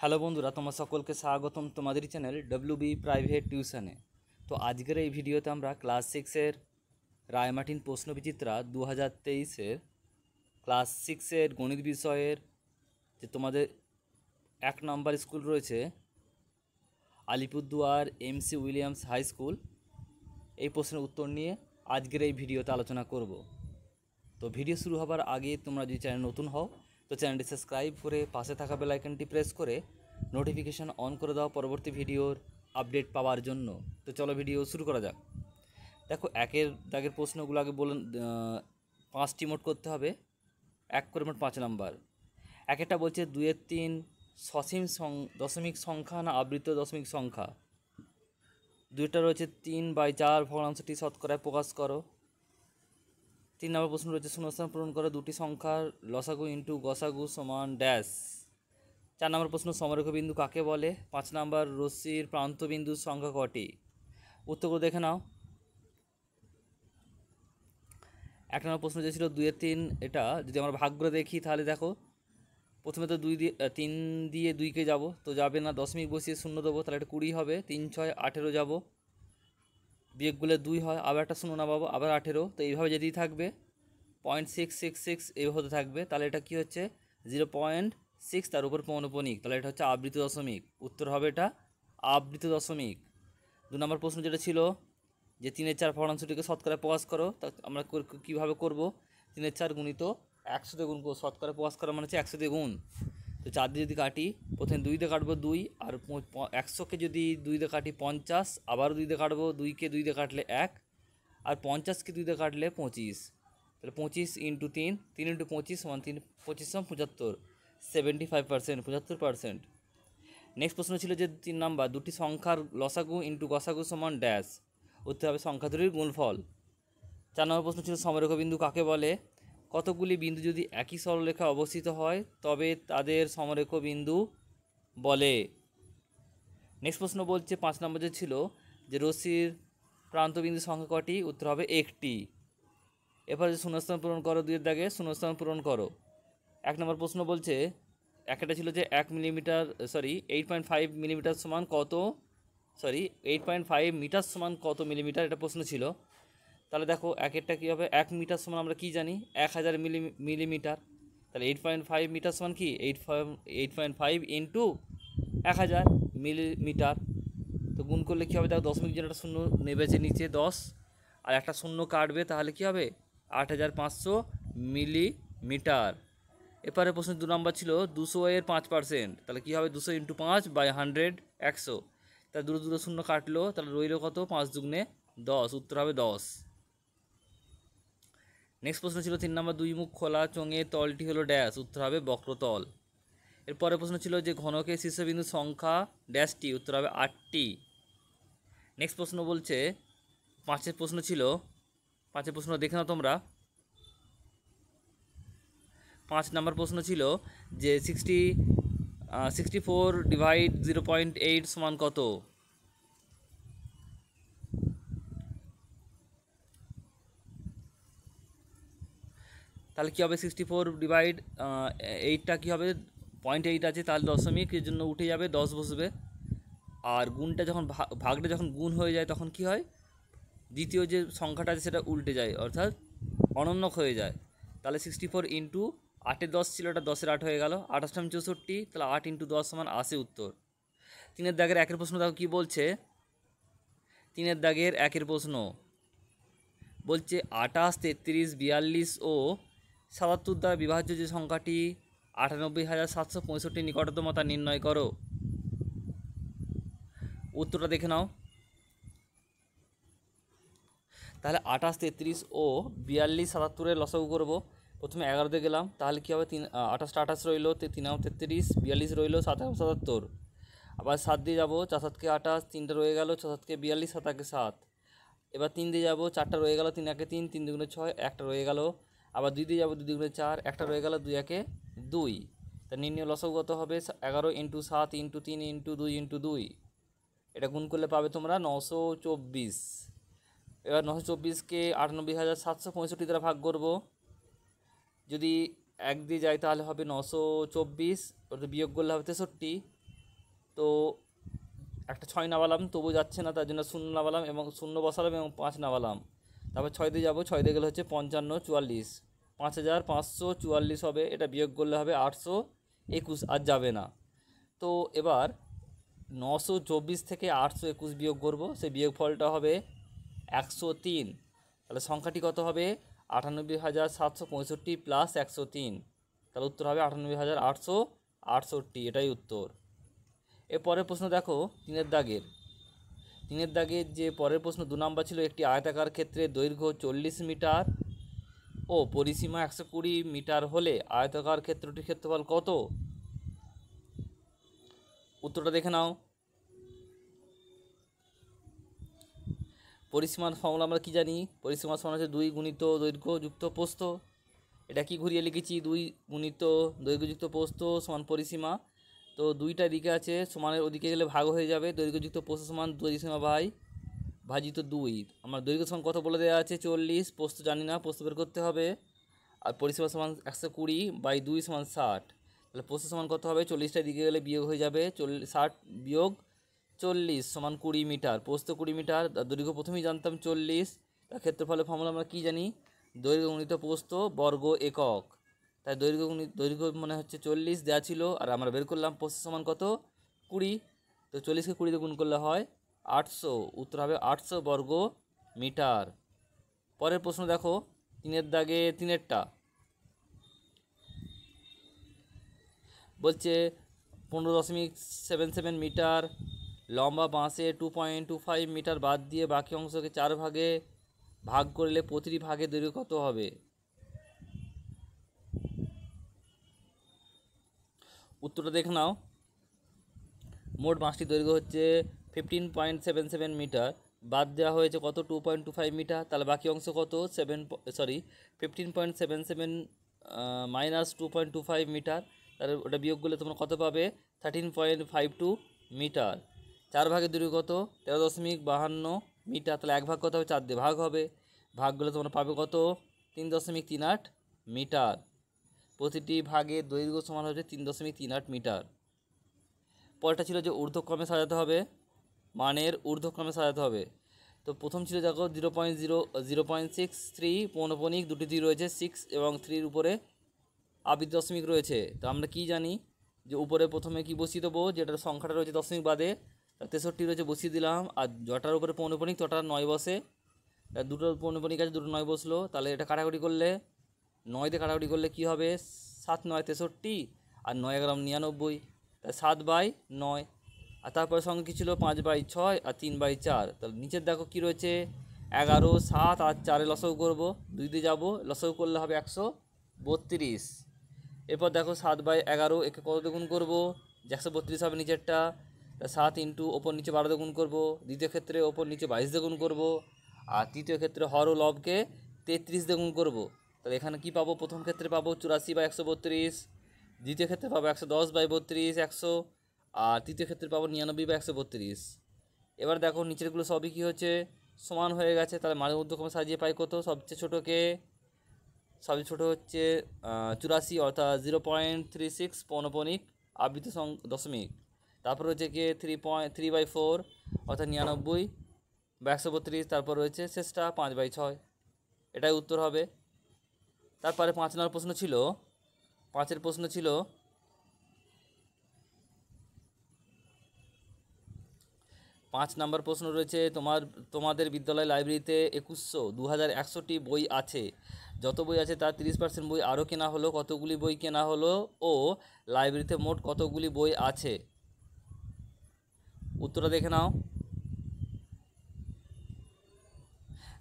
hello বন্ধুরা তোমার সকলকে স্বাগতম তোমাদের চ্যানেল ডব্লিউ প্রাইভেট টিউশনে তো আজকের এই ভিডিওতে আমরা ক্লাস সিক্সের রায়মাটিন প্রশ্নবিচিত্রা দু হাজার তেইশের ক্লাস সিক্সের গণিত বিষয়ের যে তোমাদের এক নম্বর স্কুল রয়েছে Alipurduar M C Williams high school এই প্রশ্নের উত্তর নিয়ে আজকের এই ভিডিওতে আলোচনা করব তো ভিডিও শুরু হবার আগে তোমরা যদি চ্যানেল নতুন হও তো চ্যানেলটি সাবস্ক্রাইব করে পাশে থাকা বেলাইকনটি প্রেস করে নোটিফিকেশান অন করে দাও পরবর্তী ভিডিওর আপডেট পাওয়ার জন্য তো চলো ভিডিও শুরু করা যাক দেখো একের দাগের প্রশ্নগুলো আগে বলুন পাঁচটি মোট করতে হবে এক করে মোট পাঁচ নাম্বার এক একটা বলছে দুয়ের তিন সসীম সং দশমিক সংখ্যা না আবৃত দশমিক সংখ্যা দুইটা রয়েছে তিন বাই চার ভগ্নাংশটি শতকরায় প্রকাশ করো তিন নম্বর প্রশ্ন রয়েছে শূন্যস্থান পূরণ করে দুটি সংখ্যার লসাগু ইন্টু গসাগু সমান ড্যাশ চার নম্বর প্রশ্ন সমরেখ বিন্দু কাকে বলে পাঁচ নম্বর রশ্মির প্রান্তবিন্দুর সংখ্যা কটি উত্তরগুলো দেখে নাও এক নম্বর প্রশ্ন যে ছিল দুয়ের তিন এটা যদি আমরা ভাগ্য দেখি তাহলে দেখো প্রথমে তো দুই দিয়ে তিন দিয়ে দুইকে যাব তো যাবে না দশমিক বসিয়ে শূন্য দেবো তাহলে এটা কুড়ি হবে তিন ছয় আঠেরো যাবো বিয়েগুলো দুই হয় আবার একটা শূন্য না পাবো আবার আঠেরো তো এইভাবে যেতেই থাকবে পয়েন্ট সিক্স সিক্স সিক্স এইভাবে থাকবে তাহলে এটা কি হচ্ছে জিরো পয়েন্ট সিক্স তার উপর পৌনপনিক তাহলে এটা হচ্ছে আবৃত দশমিক উত্তর হবে এটা আবৃত দশমিক দু নম্বর প্রশ্ন যেটা ছিল যে তিনের চার ভগ্নাংশটিকে শতকরা প্রকাশ করো তা আমরা কীভাবে করব তিনের চার গুণিত একশো দিয়ে গুণ করবো শতকরা প্রকাশ করা মানে হচ্ছে একশো দিয়ে গুণ তো চার দিয়ে যদি কাটি প্রথমে দুই দিয়ে কাটবো দুই আর একশোকে যদি দুই দিয়ে কাটি পঞ্চাশ আবারও দুই দিয়ে কাটবো দুইকে দুই দিয়ে কাটলে এক আর পঞ্চাশকে দুই দিয়ে কাটলে পঁচিশ তাহলে পঁচিশ ইন্টু তিন তিন ইন্টু পঁচিশ সমান তিন পঁচিশ সমান পঁচাত্তর সেভেন্টি ফাইভ পার্সেন্ট পঁচাত্তর পার্সেন্ট নেক্সট প্রশ্ন ছিল যে তিন নাম্বার দুটি সংখ্যার লসাগু ইন্টু গসাগু সমান ড্যাশ উত্তর হবে সংখ্যা দুটির গুণফল চার নম্বর প্রশ্ন ছিল সমরেখ বিন্দু কাকে বলে কতগুলি বিন্দু যদি একই সরলরেখা অবস্থিত হয় তবে তাদের সমরেখ বিন্দু বলে নেক্সট প্রশ্ন বলছে পাঁচ নম্বর যে ছিল যে রশ্মির প্রান্তবিন্দু সংখ্যা কটি উত্তর হবে একটি এরপরে শূন্যস্থান পূরণ করো দুইয়ের দাগে শূন্যস্থান পূরণ করো এক নম্বর প্রশ্ন বলছে একটা ছিল যে এক millimetre sorry eight point five millimetre সমান কত sorry eight point five metre সমান কত মিলিমিটার এটা প্রশ্ন ছিল তাহলে দেখো একেরটা কী হবে এক মিটার সমান আমরা কি জানি এক হাজার মিলি মিলিমিটার তাহলে এইট পয়েন্ট ফাইভ মিটার সমান কি eight five eight point five into এক হাজার মিলিমিটার তো গুণ করলে কী হবে দেখো দশমিক একটা শূন্য নেবেছে নিচে দশ আর একটা শূন্য কাটবে তাহলে কি হবে আট হাজার পাঁচশো মিলিমিটার এরপরে প্রশ্ন দু নম্বর ছিল দুশো এর পাঁচ পার্সেন্ট তাহলে কী হবে দুশো ইন্টু পাঁচ বাই হান্ড্রেড একশো তাহলে দুটো দুটো শূন্য কাটলো তাহলে রইল কত পাঁচ দুগ্নে দশ উত্তর হবে দশ নেক্সট প্রশ্ন ছিল তিন নম্বর দুই মুখ খোলা চোঙে তলটি হলো ড্যাশ উত্তর হবে বক্রতল এরপরের প্রশ্ন ছিল যে ঘনকের শীর্ষবিন্দু সংখ্যা ড্যাশটি উত্তর হবে আটটি নেক্সট প্রশ্ন বলছে পাঁচের প্রশ্ন ছিল পাঁচের প্রশ্ন দেখে নাও তোমরা পাঁচ নম্বর প্রশ্ন ছিল যে sixty sixty four divide zero point eight সমান কত তাহলে কী হবে সিক্সটি ফোর ডিভাইড এইটটা কী হবে পয়েন্ট এইট আছে তাহলে দশমিক এর জন্য উঠে যাবে দশ বসবে আর গুণটা যখন ভাগটা যখন গুণ হয়ে যায় তখন কি হয় দ্বিতীয় যে সংখ্যাটা আছে সেটা উল্টে যায় অর্থাৎ অনন্যক হয়ে যায় তাহলে সিক্সটি ফোর ইন্টু আটে দশ ছিল ওটা দশের আট হয়ে গেল আঠাশটা আমি চৌষট্টি তাহলে আট ইন্টু দশ সমান আশি উত্তর তিনের দাগের একের প্রশ্ন দেখো কী বলছে তিনের দাগের একের প্রশ্ন বলছে আটাশ তেত্রিশ বিয়াল্লিশ ও সাতাত্তর দ্বারা বিভাজ্য যে সংখ্যাটি আটানব্বই হাজার সাতশো পঁয়ষট্টি নিকটতম তা নির্ণয় করো উত্তরটা দেখে নাও তাহলে আঠাশ তেত্রিশ ও বিয়াল্লিশ সাতাত্তরের লসাগু করবো প্রথমে এগারোতে গেলাম তাহলে কী হবে তিন আঠাশটা আঠাশ রইলো তিন তেত্রিশ বিয়াল্লিশ রইলো সাতাম সাতাত্তর আবার সাত দিয়ে যাবো চার সাতকে আঠাশ তিনটা রয়ে গেল ছ সাতকে বিয়াল্লিশ সাত আগে সাত এবার তিন দিয়ে যাবো চারটা রয়ে গেল তিন আগে তিন তিন দুগুণে ছয় একটা রয়ে গেলো আবার দুই দিয়ে যাবো দুই দুগুণে চার একটা রয়ে গেল দুই একে দুই তা নির্ণয় লসগত হবে এগারো ইন্টু সাত ইন্টু তিন ইন্টু দুই ইন্টু দুই এটা গুণ করলে পাবে তোমরা নশো চব্বিশ এবার নশো চব্বিশকে আটানব্বই হাজার সাতশো পঁয়ষট্টি দ্বারা ভাগ করব যদি এক দিয়ে যায় তাহলে হবে নশো চব্বিশ ওটা বিয়োগ করলে হবে তেষট্টি তো একটা ছয় নামালাম তবু যাচ্ছে না তার জন্য শূন্য নামালাম এবং শূন্য বসালাম এবং পাঁচ নামালাম তারপর ছয় দিয়ে যাবো ছয় দিয়ে গেলে হচ্ছে পঞ্চান্ন চুয়াল্লিশ পাঁচ হাজার পাঁচশো চুয়াল্লিশ হবে এটা বিয়োগ করলে হবে আটশো একুশ আর যাবে না তো এবার নশো চব্বিশ থেকে আটশো একুশ বিয়োগ করবো সেই বিয়োগ ফলটা হবে একশো তিন তাহলে সংখ্যাটি কত হবে আটানব্বই হাজার সাতশো পঁয়ষট্টি প্লাস একশো তিন তাহলে উত্তর হবে আটানব্বই হাজার আটশো আটষট্টি এটাই উত্তর এরপরের প্রশ্ন দেখো তিনের দাগের তিনের দাগে যে পরের প্রশ্ন দু নম্বর ছিল একটি আয়তাকার ক্ষেত্রে দৈর্ঘ্য চল্লিশ মিটার ও পরিসীমা একশো কুড়ি মিটার হলে আয়তাকার ক্ষেত্রটির ক্ষেত্রফল কত উত্তরটা দেখে নাও পরিসীমার ফর্মুলা আমরা কী জানি পরিসীমার সমান হচ্ছে দুই গুণিত দৈর্ঘ্য যুক্ত পোস্ত এটা কি ঘুরিয়ে লিখেছি দুই গুণিত দৈর্ঘ্যযুক্ত পোস্ত সমান পরিসীমা তো দুইটা দিকে আছে সমানের ওদিকে গেলে ভাগ হয়ে যাবে দৈর্ঘ্যযুক্ত প্রস্থ সমান সীমা ভাই ভাজিত দুই আমার দৈর্ঘ্য সমান কত বলে দেওয়া আছে চল্লিশ পোস্ত জানি না পোস্ত বের করতে হবে আর পরিষেবা সমান একশো কুড়ি বাই দুই সমান ষাট তাহলে পোস্ত সমান কত হবে চল্লিশটা দিকে গেলে বিয়োগ হয়ে যাবে চল্লিশ ষাট বিয়োগ চল্লিশ সমান কুড়ি মিটার পোস্ত কুড়ি মিটার দৈর্ঘ্য প্রথমেই জানতাম চল্লিশ তার ক্ষেত্রফলের ফর্মুলা আমরা কী জানি দৈর্ঘ্য গণিত পোস্ত বর্গ একক তাই দৈর্ঘ্য দৈর্ঘ্য মানে হচ্ছে চল্লিশ দেওয়া ছিল আর আমরা বের করলাম পঁচিশ সমান কত কুড়ি তো চল্লিশকে কুড়িতে গুণ করলে হয় আটশো উত্তর হবে আটশো বর্গ মিটার পরের প্রশ্ন দেখো তিনের দাগে তিনেরটা বলছে পনেরো দশমিক সেভেন সেভেন মিটার লম্বা বাঁশে two point two five metre বাদ দিয়ে বাকি অংশকে চার ভাগে ভাগ করলে প্রতিটি ভাগে দৈর্ঘ্য কত হবে উত্তরটা দেখে নাও মোট বাঁশটি দৈর্ঘ্য হচ্ছে fifteen point seven seven metre বাদ দেওয়া হয়েছে কত two point two five metre তাহলে বাকি অংশ কত seven sorry fifteen point seven seven minus two point two five metre তাহলে ওটা বিয়োগ করলে তোমরা কত পাবে thirteen point five two metre চার ভাগের দূরে কত তেরো দশমিক বাহান্ন মিটার তাহলে এক ভাগ কত হবে চার দিয়ে ভাগ হবে ভাগগুলো তোমরা পাবে কত তিন দশমিক তিন আট মিটার প্রতিটি ভাগে দৈর্ঘ্য সমান হচ্ছে তিন দশমিক তিন আট মিটার পরেরটা ছিল যে ঊর্ধ্বক্রমে সাজাতে হবে মানের ঊর্ধ্বক্রমে সাজাতে হবে তো প্রথম ছিল দেখো zero point zero zero point six three পৌনপনিক দুটিতে রয়েছে সিক্স এবং থ্রির উপরে আবির দশমিক রয়েছে তো আমরা কি জানি যে উপরে প্রথমে কি বসিয়ে দেবো যেটার সংখ্যাটা রয়েছে দশমিক বাদে তেষট্টি রয়েছে বসিয়ে দিলাম আর জটার উপরে পৌনপনিক তটার নয় বসে দুটো পৌনপনিক আছে দুটো নয় বসলো তাহলে এটা কাটাকাটি করলে নয় দিয়ে কাটাকুটি করলে কি হবে সাত নয় তেষট্টি আর নয় এগারো নিরানব্বই তাহলে সাত বাই নয় আর তারপরে সঙ্গে কী ছিল পাঁচ বাই ছয় আর তিন বাই চার তাহলে নিচের দেখো কী রয়েছে এগারো সাত আর চারে লসও করব দুই দিয়ে যাবো লসও করলে হবে একশো বত্রিশ এরপর দেখো সাত বাই এগারো একে কত গুণ করবো যে একশো বত্রিশ হবে নিচেরটা তা সাত ইন্টু ওপর নিচে বারো গুণ করবো দ্বিতীয় ক্ষেত্রে ওপর নিচে বাইশ গুণ করবো আর তৃতীয় ক্ষেত্রে হর ও লবকে তেত্রিশ গুণ করবো তাহলে এখানে কি পাবো প্রথম ক্ষেত্রে পাবো চুরাশি বা একশো বত্রিশ দ্বিতীয় ক্ষেত্রে পাবো একশো দশ বাই বত্রিশ একশো আর তৃতীয় ক্ষেত্রে পাবো নিরানব্বই বা একশো বত্রিশ এবার দেখো নিচেরগুলো সবই কী হচ্ছে সমান হয়ে গেছে তাহলে মাঝে মধ্যে সাজিয়ে পাই কত সবচেয়ে ছোটোকে সবচেয়ে ছোটো হচ্ছে চুরাশি অর্থাৎ জিরো পয়েন্ট থ্রি সিক্স পৌনপণিক আবৃত দশমিক তারপর হচ্ছে কে three point three by four অর্থাৎ নিরানব্বই বা একশো বত্রিশ তারপর রয়েছে শেষটা পাঁচ বাই ছয় এটাই উত্তর হবে তারপরে পাঁচ নম্বর প্রশ্ন ছিল পাঁচের প্রশ্ন ছিল পাঁচ নম্বর প্রশ্ন রয়েছে তোমার তোমাদের বিদ্যালয় লাইব্রেরিতে একুশশো দু একশোটি বই আছে যত বই আছে তার তিরিশ পার্সেন্ট বই আরও কেনা হলো কতগুলি বই কেনা হলো ও লাইব্রেরিতে মোট কতগুলি বই আছে উত্তরটা দেখে নাও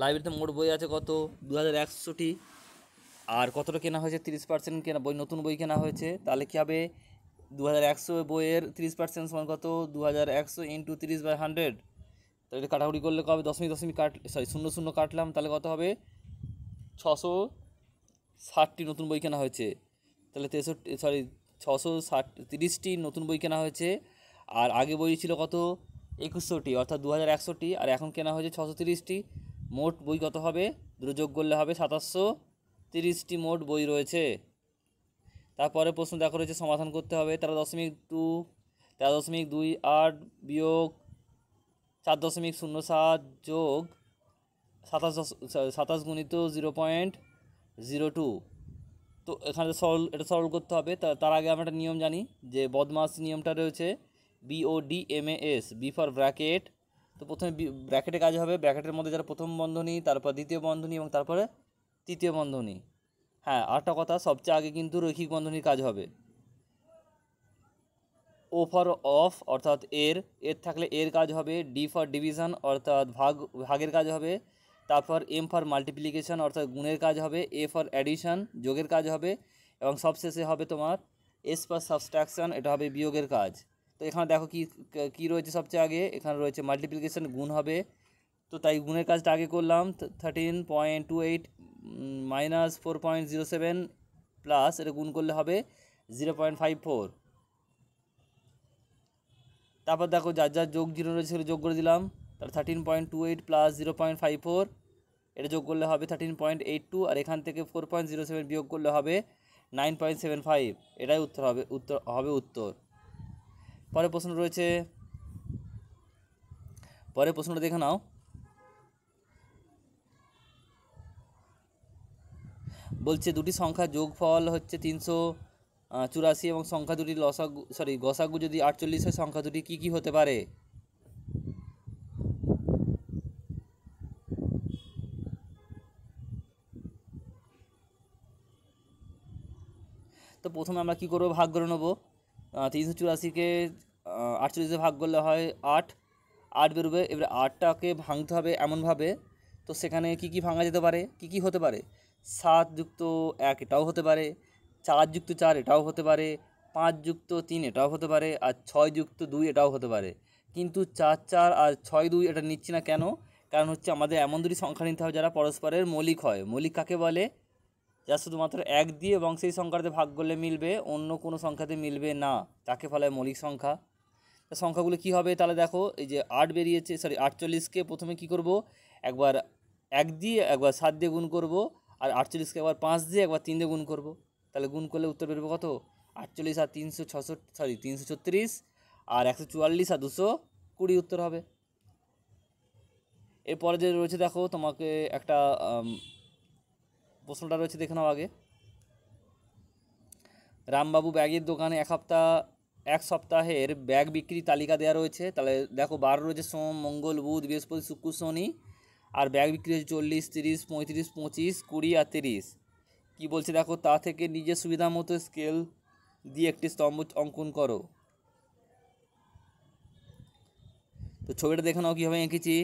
লাইব্রেরিতে মোট বই আছে কত দু হাজার একশোটি আর কতটা কেনা হয়েছে তিরিশ পার্সেন্ট কেনা বই নতুন বই কেনা হয়েছে তাহলে কী হবে দু হাজার একশো বইয়ের তিরিশ পার্সেন্ট সমান কত দু হাজার একশো ইন্টু তিরিশ বাই হান্ড্রেড তাহলে কাটাকুটি করলে কবে দশমিক দশমিক কাট সরি শূন্য শূন্য কাটলাম তাহলে কত হবে ছশো ষাটটি নতুন বই কেনা হয়েছে তাহলে তেষট্টি সরি ছশো ষাট তিরিশটি নতুন বই কেনা হয়েছে আর আগে বই ছিল কত একুশশোটি অর্থাৎ দু হাজার একশোটি আর এখন কেনা হয়েছে ছশো তিরিশটি মোট বই কত হবে দুটো যোগ করলে হবে সাতাশশো তিরিশটি মোট বই রয়েছে তারপরে প্রশ্ন দেখা রয়েছে সমাধান করতে হবে তেরো দশমিক টু তেরো দশমিক দুই আট বিয়োগ চার দশমিক শূন্য সাত যোগ সাতাশ সাতাশ গুণিত জিরো পয়েন্ট জিরো টু তো এখানে সরল এটা সরল করতে হবে তার আগে আমরা একটা নিয়ম জানি যে বদমাস নিয়মটা রয়েছে B O D M S B for bracket তো প্রথমে ব্র্যাকেটে কাজ হবে ব্র্যাকেটের মধ্যে যারা প্রথম বন্ধনী তারপর দ্বিতীয় বন্ধনী এবং তারপরে তৃতীয় বন্ধনী হ্যাঁ আরেকটা কথা সবচেয়ে আগে কিন্তু রৈখিক বন্ধনীর কাজ হবে ও ফর অফ অর্থাৎ এর এর থাকলে এর কাজ হবে ডি ফর ডিভিশন অর্থাৎ ভাগ ভাগের কাজ হবে তারপর এম ফর মাল্টিপ্লিকেশন অর্থাৎ গুণের কাজ হবে এ ফর অ্যাডিশন যোগের কাজ হবে এবং সবশেষে হবে তোমার এস ফর সাবস্ট্রাকশন এটা হবে বিয়োগের কাজ তো এখানে দেখো কি কী রয়েছে সবচেয়ে আগে এখানে রয়েছে মাল্টিপ্লিকেশন গুণ হবে তো তাই গুণের কাজটা আগে করলাম thirteen point two eight minus four point zero seven plus এটা গুণ করলে হবে জিরো পয়েন্ট ফাইভ ফোর তারপর দেখো যার যার যোগ জিরো রয়েছে সেগুলো যোগ করে দিলাম তার thirteen point two eight plus zero point five four এটা যোগ করলে হবে থার্টিন পয়েন্ট এইট টু আর এখান থেকে ফোর পয়েন্ট জিরো সেভেন বিয়োগ করলে হবে নাইন পয়েন্ট সেভেন ফাইভ এটাই উত্তর হবে উত্তর হবে উত্তর পরে প্রশ্ন রয়েছে পরে প্রশ্নটা দেখে নাও বলছে দুটি সংখ্যা যোগফল হচ্ছে তিনশো চুরাশি এবং সংখ্যা দুটি লসাগু সরি গসাগু যদি আটচল্লিশ হয় সংখ্যা দুটি কী কী হতে পারে তো প্রথমে আমরা কি করবো ভাগ করে নেবো তিনশো চুরাশিকে আটচল্লিশে ভাগ করলে হয় আট আট বেরোবে এবারে আটটাকে ভাঙতে হবে এমনভাবে তো সেখানে কি কি ভাঙা যেতে পারে কি কি হতে পারে সাত যুক্ত এক এটাও হতে পারে চার যুক্ত চার এটাও হতে পারে পাঁচ যুক্ত তিন এটাও হতে পারে আর ছয় যুক্ত দুই এটাও হতে পারে কিন্তু চার চার আর ছয় দুই এটা নিচ্ছি না কেন কারণ হচ্ছে আমাদের এমন দুটি সংখ্যা নিতে হবে যারা পরস্পরের মৌলিক হয় মৌলিক কাকে বলে যা শুধুমাত্র এক দিয়ে এবং সেই সংখ্যাতে ভাগ করলে মিলবে অন্য কোনো সংখ্যাতে মিলবে না তাকে ফলে মৌলিক সংখ্যা সংখ্যাগুলো কি হবে তাহলে দেখো এই যে আট বেরিয়েছে সরি আটচল্লিশকে প্রথমে কি করব একবার এক দিয়ে একবার সাত দিয়ে গুণ করব আর আটচল্লিশকে একবার পাঁচ দিয়ে একবার তিন দিয়ে গুণ করব তাহলে গুণ করলে উত্তর বেরোবে কত আটচল্লিশ আর তিনশো ছষট্টি সরি তিনশো ছত্রিশ আর একশো চুয়াল্লিশ আর দুশো কুড়ি উত্তর হবে এরপরে যে রয়েছে দেখো তোমাকে একটা প্রশ্নটা রয়েছে দেখে নাও আগে রামবাবু ব্যাগের দোকানে এক সপ্তাহ এক সপ্তাহের ব্যাগ বিক্রি তালিকা দেওয়া রয়েছে তাহলে দেখো বার রয়েছে সোম মঙ্গল বুধ বৃহস্পতি শুক্র শনি আর ব্যাগ বিক্রি হয়েছে চল্লিশ তিরিশ পঁয়ত্রিশ পঁচিশ কুড়ি আর তিরিশ কী বলছে দেখো তা থেকে নিজের সুবিধা মতো স্কেল দিয়ে একটি স্তম্ভ অঙ্কন করো তো ছবিটা দেখে নাও কীভাবে এঁকেছি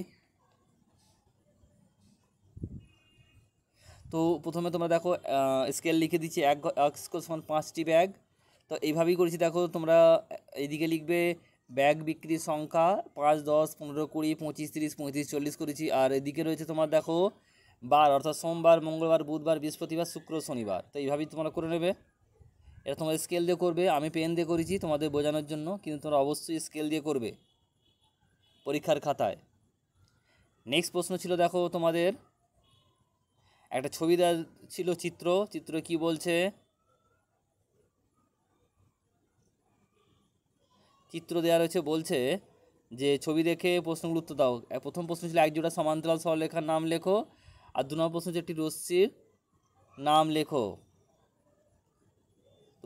তো প্রথমে তোমরা দেখো স্কেল লিখে দিচ্ছি এক স্কোর সমান পাঁচটি ব্যাগ তো এইভাবেই করেছি দেখো তোমরা এইদিকে লিখবে ব্যাগ বিক্রির সংখ্যা পাঁচ দশ পনেরো কুড়ি পঁচিশ তিরিশ পঁয়ত্রিশ চল্লিশ করেছি আর এদিকে রয়েছে তোমার দেখো বার অর্থাৎ সোমবার মঙ্গলবার বুধবার বৃহস্পতিবার শুক্র শনিবার তো এইভাবেই তোমরা করে নেবে এটা তোমাদের স্কেল দিয়ে করবে আমি পেন দিয়ে করেছি তোমাদের বোঝানোর জন্য কিন্তু তোমরা অবশ্যই স্কেল দিয়ে করবে পরীক্ষার খাতায় নেক্সট প্রশ্ন ছিল দেখো তোমাদের একটা ছবি দেওয়া ছিল চিত্র চিত্র কি বলছে চিত্র দেওয়া রয়েছে বলছে যে ছবি দেখে প্রশ্নগুলো উত্তর দাও প্রথম প্রশ্ন ছিল একজোড়া সমান্তরাল সরলেখার নাম লেখো আর দু নম্বর প্রশ্ন হচ্ছে একটি রশ্মির নাম লেখো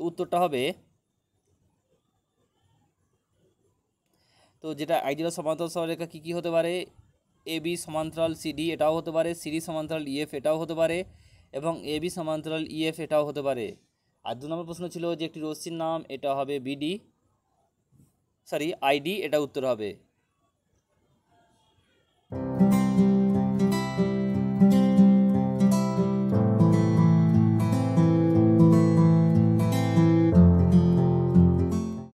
উত্তরটা হবে তো যেটা একজোড়া সমান্তরাল সরলেখা কী কী হতে পারে এ বি সমান্তরাল সিডি এটাও হতে পারে সিডি সমান্তরাল ইএফ এটাও হতে পারে এবং এ বি সমান্তরাল ইএফ এটাও হতে পারে আর দু নম্বর প্রশ্ন ছিল যে একটি রশ্মির নাম এটা হবে বিডি সরি আইডি এটা উত্তর হবে